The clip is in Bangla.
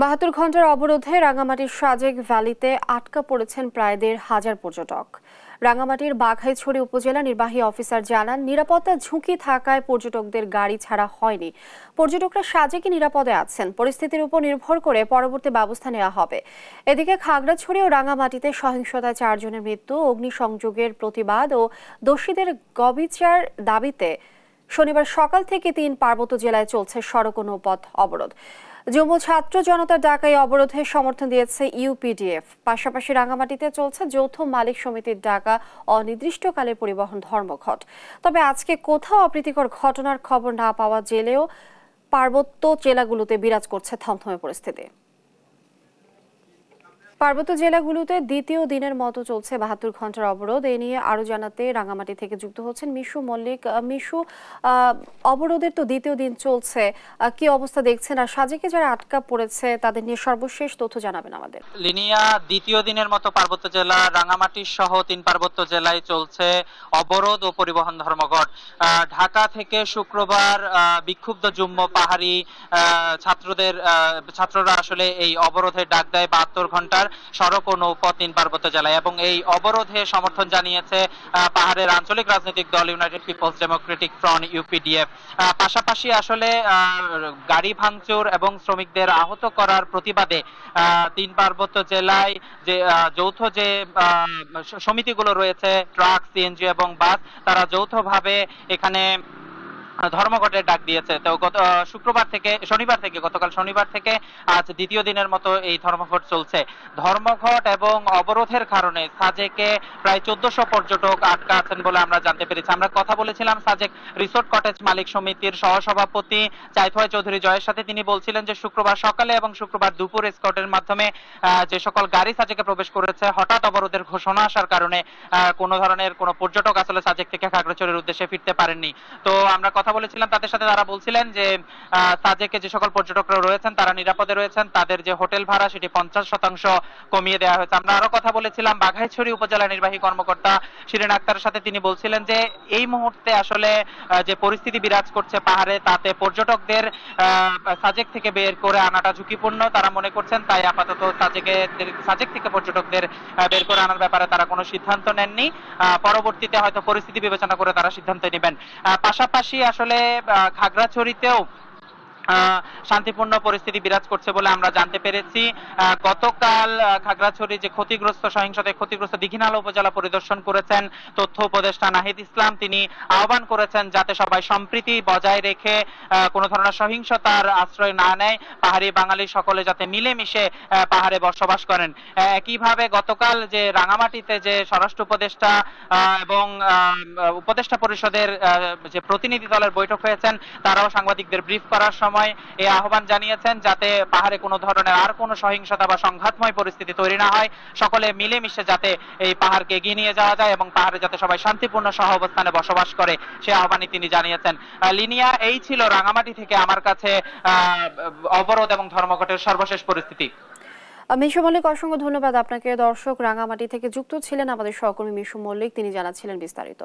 বাহাত্তর ঘন্টার অবরোধে রাঙামাটির সাজেক ভ্যালিতে আটকা পড়েছেন প্রায় দেড় হাজার পর্যটক রাঙামাটির বাঘাইছড়ি উপজেলা নির্বাহী অফিসার জানান নিরাপত্তা ঝুঁকি থাকায় পর্যটকদের গাড়ি ছাড়া হয়নি পর্যটকরা সাজেকে নিরাপদে আছেন পরিস্থিতির উপর নির্ভর করে পরবর্তী ব্যবস্থা নেওয়া হবে এদিকে খাগড়াছড়ি ও রাঙামাটিতে সহিংসতায় চারজনের মৃত্যু অগ্নিসংযোগের প্রতিবাদ ও দোষীদের গবিচার দাবিতে শনিবার সকাল থেকে তিন পার্বত্য জেলায় চলছে সড়ক ও নৌপথ অবরোধ যুব ছাত্র জনতার ডাকায় অবরোধে সমর্থন দিয়েছে ইউপিডিএফ পাশাপাশি রাঙামাটিতে চলছে যৌথ মালিক সমিতির ডাকা অনির্দিষ্টকালের পরিবহন ধর্মঘট তবে আজকে কোথাও অপ্রীতিকর ঘটনার খবর না পাওয়া জেলেও পার্বত্য জেলাগুলোতে বিরাজ করছে থমথমে পরিস্থিতি পার্বত্য জেলাগুলোতে দ্বিতীয় দিনের মতো চলছে বাহাত্তর ঘন্টার অবরোধ এ নিয়ে আরো জানাতে রাঙামাটি থেকে যুক্ত হচ্ছেন মিশু মল্লিক মিশু অবরোধের তো দ্বিতীয় দিন চলছে কি অবস্থা দেখছেন আর সাজেকে যারা আটকা পড়েছে তাদের নিয়ে সর্বশেষ তথ্য জানাবেন আমাদের লিনিয়া দ্বিতীয় দিনের মতো পার্বত্য জেলা রাঙামাটি সহ তিন পার্বত্য জেলায় চলছে অবরোধ ও পরিবহন ধর্মঘট ঢাকা থেকে শুক্রবার বিক্ষুব্ধ জুম্ম পাহাড়ি ছাত্রদের ছাত্ররা আসলে এই অবরোধের ডাক দেয় বাহাত্তর ঘন্টার সড়ক ও নৌপথ তিন পার্বত্য জেলায় এবং এই অবরোধে সমর্থন জানিয়েছে পাহাড়ের আঞ্চলিক রাজনৈতিক দল United Peoples Democratic Front UPDF পাশাপাশি আসলে গাড়ি ভাঙচুর এবং শ্রমিকদের আহত করার প্রতিবাদে তিন পার্বত্য জেলায় যে যৌথ যে সমিতিগুলো রয়েছে ট্রাক সিএনজি এবং বাস তারা যৌথভাবে এখানে ধর্মঘটের ডাক দিয়েছে তো গত শুক্রবার থেকে শনিবার থেকে গতকাল শনিবার থেকে আজ দ্বিতীয় দিনের মতো এই ধর্মঘট চলছে ধর্মঘট এবং অবরোধের কারণে সাজেকে প্রায় চোদ্দশো পর্যটক আটকা আছেন বলে আমরা জানতে পেরেছি আমরা কথা বলেছিলাম সাজেক রিসোর্ট কটেজ মালিক সমিতির সহসভাপতি চাইথুয়া চৌধুরী জয়ের সাথে তিনি বলছিলেন যে শুক্রবার সকালে এবং শুক্রবার দুপুর স্কটের মাধ্যমে যে সকল গাড়ি সাজেকে প্রবেশ করেছে হঠাৎ অবরোধের ঘোষণা আসার কারণে কোনো ধরনের কোনো পর্যটক আসলে সাজেক থেকে খাগড়াছড়ির উদ্দেশ্যে ফিরতে পারেননি তো আমরা কথা কথা বলেছিলাম তাদের সাথে তারা বলছিলেন যে সাজেকে যে সকল পর্যটকরা রয়েছেন তারা নিরাপদে রয়েছেন তাদের যে হোটেল ভাড়া সেটি পঞ্চাশ শতাংশ কমিয়ে দেওয়া হয়েছে আমরা আরো কথা বলেছিলাম বাঘাইছড়ি উপজেলা নির্বাহী কর্মকর্তা শিরিন আক্তারের সাথে তিনি বলছিলেন যে এই মুহূর্তে আসলে যে পরিস্থিতি বিরাজ করছে পাহাড়ে তাতে পর্যটকদের সাজেক থেকে বের করে আনাটা ঝুঁকিপূর্ণ তারা মনে করছেন তাই আপাতত সাজেকে সাজেক থেকে পর্যটকদের বের করে আনার ব্যাপারে তারা কোনো সিদ্ধান্ত নেননি পরবর্তীতে হয়তো পরিস্থিতি বিবেচনা করে তারা সিদ্ধান্ত নেবেন পাশাপাশি আসলে আসলে খাগড়াছড়িতেও শান্তিপূর্ণ পরিস্থিতি বিরাজ করছে বলে আমরা জানতে পেরেছি গতকাল খাগড়াছড়ি যে ক্ষতিগ্রস্ত সহিংসতায় ক্ষতিগ্রস্ত দীঘিনাল উপজেলা পরিদর্শন করেছেন তথ্য উপদেষ্টা নাহিদ ইসলাম তিনি আহ্বান করেছেন যাতে সবাই সম্প্রীতি বজায় রেখে কোনো ধরনের সহিংসতার আশ্রয় না নেয় পাহাড়ি বাঙালি সকলে যাতে মিলেমিশে পাহাড়ে বসবাস করেন একইভাবে গতকাল যে রাঙামাটিতে যে স্বরাষ্ট্র উপদেষ্টা এবং উপদেষ্টা পরিষদের যে প্রতিনিধি দলের বৈঠক হয়েছেন তারাও সাংবাদিকদের ব্রিফ করার সময় সময় এই আহ্বান জানিয়েছেন যাতে পাহাড়ে কোনো ধরনের আর কোনো সহিংসতা বা সংঘাতময় পরিস্থিতি তৈরি না হয় সকলে মিলেমিশে যাতে এই পাহাড়কে এগিয়ে নিয়ে যাওয়া যায় এবং পাহাড়ে যাতে সবাই শান্তিপূর্ণ সহ অবস্থানে বসবাস করে সে আহ্বানই তিনি জানিয়েছেন লিনিয়া এই ছিল রাঙামাটি থেকে আমার কাছে অবরোধ এবং ধর্মঘটের সর্বশেষ পরিস্থিতি মিশু মল্লিক অসংখ্য ধন্যবাদ আপনাকে দর্শক রাঙামাটি থেকে যুক্ত ছিলেন আমাদের সহকর্মী মিশু মল্লিক তিনি জানাচ্ছিলেন বিস্তারিত